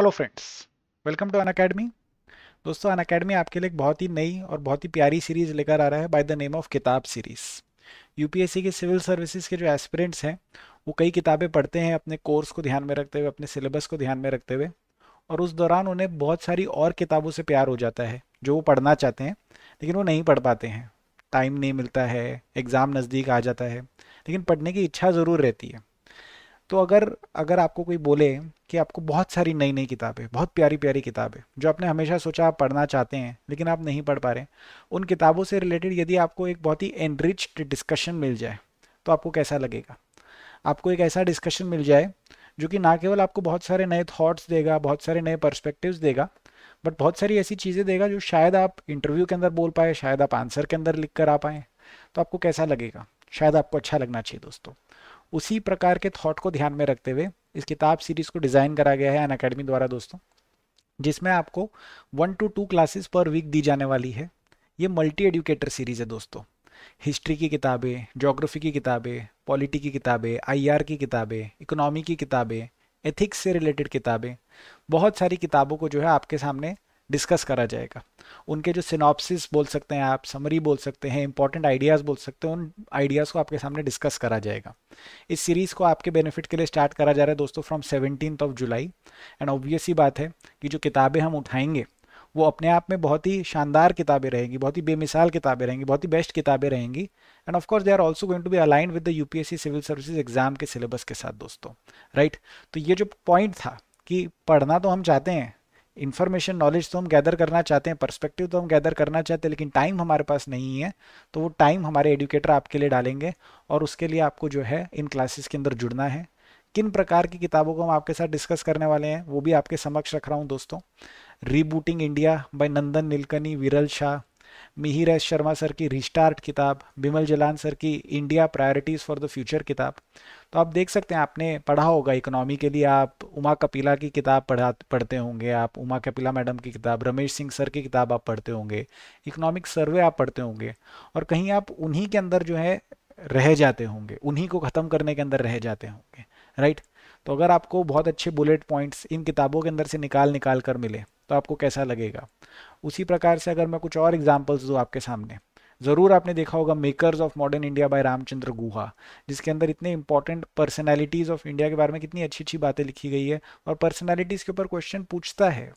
Hello friends welcome to Unacademy दोस्तों अन academy आपके लिए एक बहुत ही नई और बहुत ही प्यारी सीरीज़ लेकर आ रहा है बाय द नेम ऑफ किताब सीरीज़ यूपीएससी के सिविल सर्विसेज के जो एस्पिरेंट्स हैं वो कई किताबें पढ़ते हैं अपने कोर्स को ध्यान में रखते हुए अपने सिलेबस को ध्यान में रखते हुए और उस दौरान उन्हें बहुत सारी और किताबों से प्यार हो जाता है जो वो पढ़ना चाहते हैं लेकिन वो नहीं पढ़ पाते हैं टाइम नहीं मिलता है एग्ज़ाम नज़दीक आ जाता है लेकिन पढ़ने की इच्छा ज़रूर रहती है तो अगर अगर आपको कोई बोले कि आपको बहुत सारी नई नई किताबें बहुत प्यारी प्यारी किताबें जो आपने हमेशा सोचा आप पढ़ना चाहते हैं लेकिन आप नहीं पढ़ पा रहे उन किताबों से रिलेटेड यदि आपको एक बहुत ही एनरिच्ड डिस्कशन मिल जाए तो आपको कैसा लगेगा आपको एक ऐसा डिस्कशन मिल जाए जो कि ना केवल आपको बहुत सारे नए थॉट्स देगा बहुत सारे नए पर्सपेक्टिव्स देगा बट बहुत सारी ऐसी चीज़ें देगा जो शायद आप इंटरव्यू के अंदर बोल पाए शायद आप आंसर के अंदर लिख कर आ पाएँ तो आपको कैसा लगेगा शायद आपको अच्छा लगना चाहिए दोस्तों उसी प्रकार के थॉट को ध्यान में रखते हुए इस किताब सीरीज़ को डिज़ाइन करा गया है अन अकेडमी द्वारा दोस्तों जिसमें आपको one to two classes per week दी जाने वाली है ये मल्टी एडुकेटर सीरीज़ है दोस्तों हिस्ट्री की किताबें जोग्राफी की किताबें पॉलिटी की किताबें आईआर की किताबें इकोनॉमी की किताबें एथिक्स से रिलेटेड किताबें बहुत सारी किताबों को जो है आपके सामने डिस्कस करा जाएगा उनके जो सिनॉप्सिस बोल सकते हैं आप समरी बोल सकते हैं इंपॉर्टेंट आइडियाज़ बोल सकते हैं उन आइडियाज़ को आपके सामने डिस्कस करा जाएगा इस सीरीज़ को आपके बेनिफिट के लिए स्टार्ट करा जा रहा है दोस्तों from seventeen of July and obvious ही बात है कि जो किताबें हम उठाएंगे वो अपने आप में बहुत ही शानदार किताबें रहेंगी बहुत ही बेमिसाल किताबें रहेंगी बहुत ही बेस्ट किताबें रहेंगी and of course they are also going to be aligned with the UPSC civil services exam के सिलेबस के साथ दोस्तों राइट right? तो ये जो पॉइंट था कि पढ़ना तो हम चाहते हैं इन्फॉर्मेशन नॉलेज तो हम गैदर करना चाहते हैं परस्पेक्टिव तो हम गैदर करना चाहते हैं लेकिन टाइम हमारे पास नहीं है तो वो टाइम हमारे एडुकेटर आपके लिए डालेंगे और उसके लिए आपको जो है इन क्लासेस के अंदर जुड़ना है किन प्रकार की किताबों को हम आपके साथ डिस्कस करने वाले हैं वो भी आपके समक्ष रख रहा हूँ दोस्तों rebooting India by Nandan Nilekani Viral Shah Mihir S Sharma sir की रिस्टार्ट किताब बिमल जलान सर की India priorities for the future किताब तो आप देख सकते हैं आपने पढ़ा होगा इकोनॉमी के लिए आप उमा कपिला की किताब पढ़ा पढ़ते होंगे आप उमा कपिला मैडम की किताब रमेश सिंह सर की किताब आप पढ़ते होंगे इकोनॉमिक सर्वे आप पढ़ते होंगे और कहीं आप उन्हीं के अंदर जो है रह जाते होंगे उन्हीं को ख़त्म करने के अंदर रह जाते होंगे राइट तो अगर आपको बहुत अच्छे बुलेट पॉइंट्स इन किताबों के अंदर से निकाल निकाल कर मिले तो आपको कैसा लगेगा उसी प्रकार से अगर मैं कुछ और एग्जाम्पल्स दूँ आपके सामने ज़रूर आपने देखा होगा makers of modern India by Ramachandra Guha जिसके अंदर इतने इंपॉर्टेंट पर्सनैलिटीज़ ऑफ इंडिया के बारे में कितनी अच्छी अच्छी बातें लिखी गई है और पर्सनैलिटीज़ के ऊपर क्वेश्चन पूछता है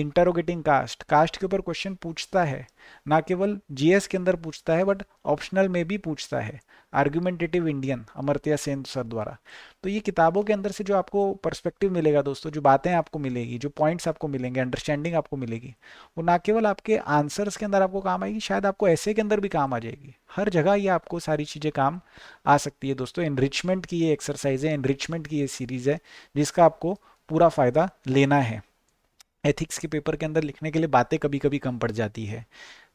इंटरोगेटिंग कास्ट कास्ट के ऊपर क्वेश्चन पूछता है ना केवल जीएस के अंदर पूछता है बट ऑप्शनल में भी पूछता है argumentative Indian Amartya Sen sir द्वारा तो ये किताबों के अंदर से जो आपको पर्सपेक्टिव मिलेगा दोस्तों जो बातें आपको मिलेगी जो पॉइंट्स आपको मिलेंगे अंडरस्टैंडिंग आपको मिलेगी वो ना केवल आपके आंसर्स के अंदर आपको काम आएगी शायद आपको ऐसे के अंदर भी काम आ जाएगी हर जगह ये आपको सारी चीज़ें काम आ सकती है दोस्तों एनरिचमेंट की ये एक्सरसाइज है एनरिचमेंट की ये सीरीज़ है जिसका आपको पूरा फ़ायदा लेना है एथिक्स के पेपर के अंदर लिखने के लिए बातें कभी कभी कम पड़ जाती है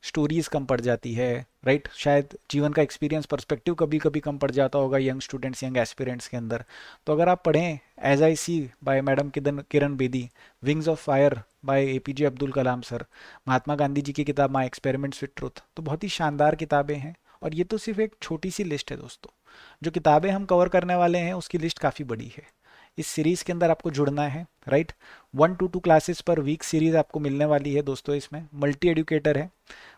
स्टोरीज कम पड़ जाती है राइट right? शायद जीवन का एक्सपीरियंस पर्सपेक्टिव कभी कभी कम पड़ जाता होगा यंग स्टूडेंट्स यंग एस्पिरेंट्स के अंदर तो अगर आप पढ़ें as I see by madam Kiran Bedi wings of fire by A P J Abdul Kalam sir Mahatma Gandhi ji की किताब माई एक्सपेरिमेंट्स विथ ट्रूथ तो बहुत ही शानदार किताबें हैं और ये तो सिर्फ एक छोटी सी लिस्ट है दोस्तों जो किताबें हम कवर करने वाले हैं उसकी लिस्ट काफ़ी बड़ी है इस सीरीज़ के अंदर आपको जुड़ना है right one to two classes per week series आपको मिलने वाली है दोस्तों इसमें मल्टी एडुकेटर है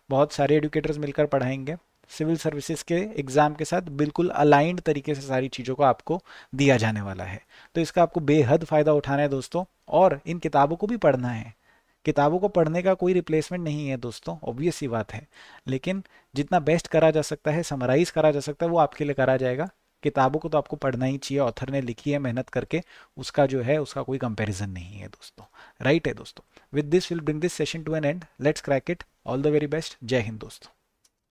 बहुत सारे एडुकेटर्स मिलकर पढ़ाएंगे सिविल सर्विसेज के एग्ज़ाम के साथ बिल्कुल अलाइंड तरीके से सारी चीज़ों को आपको दिया जाने वाला है तो इसका आपको बेहद फ़ायदा उठाना है दोस्तों और इन किताबों को भी पढ़ना है किताबों को पढ़ने का कोई रिप्लेसमेंट नहीं है दोस्तों ऑब्वियस ही बात है लेकिन जितना बेस्ट करा जा सकता है समराइज़ करा जा सकता है वो आपके लिए करा जाएगा किताबों को तो आपको पढ़ना ही चाहिए ऑथर ने लिखी है मेहनत करके उसका जो है उसका कोई कंपेरिजन नहीं है दोस्तों राइट है दोस्तों with this will bring this session to an end let's crack it all the very best Jai Hind दोस्तों